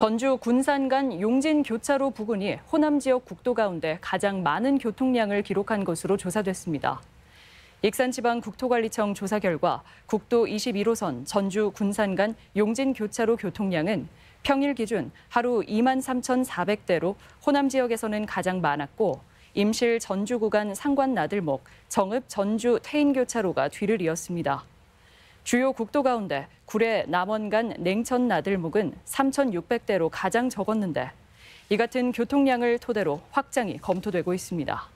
전주 군산 간 용진 교차로 부근이 호남 지역 국도 가운데 가장 많은 교통량을 기록한 것으로 조사됐습니다. 익산지방국토관리청 조사 결과 국도 21호선 전주 군산 간 용진 교차로 교통량은 평일 기준 하루 2만 3,400대로 호남 지역에서는 가장 많았고 임실 전주 구간 상관 나들목, 정읍 전주 태인 교차로가 뒤를 이었습니다. 주요 국도 가운데 구례 남원 간 냉천 나들목은 3,600대로 가장 적었는데 이 같은 교통량을 토대로 확장이 검토되고 있습니다.